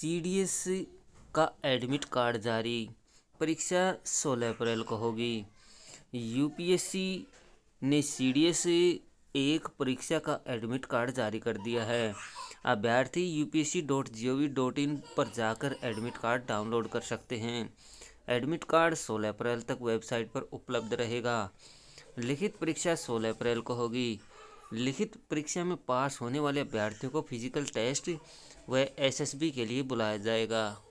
सी का admit card जारी परीक्षा 16 अप्रैल को होगी यूपीएससी ने एस एक परीक्षा का एडमिट कार्ड जारी कर दिया है अभ्यर्थी U P S C dot G O V dot in पर जाकर एडमिट कार्ड डाउनलोड कर सकते हैं एडमिट कार्ड 16 अप्रैल तक वेबसाइट पर उपलब्ध रहेगा लिखित परीक्षा 16 अप्रैल को होगी लिखित परीक्षा में पास होने वाले अभ्यर्थियों को फिजिकल टेस्ट व एसएसबी के लिए बुलाया जाएगा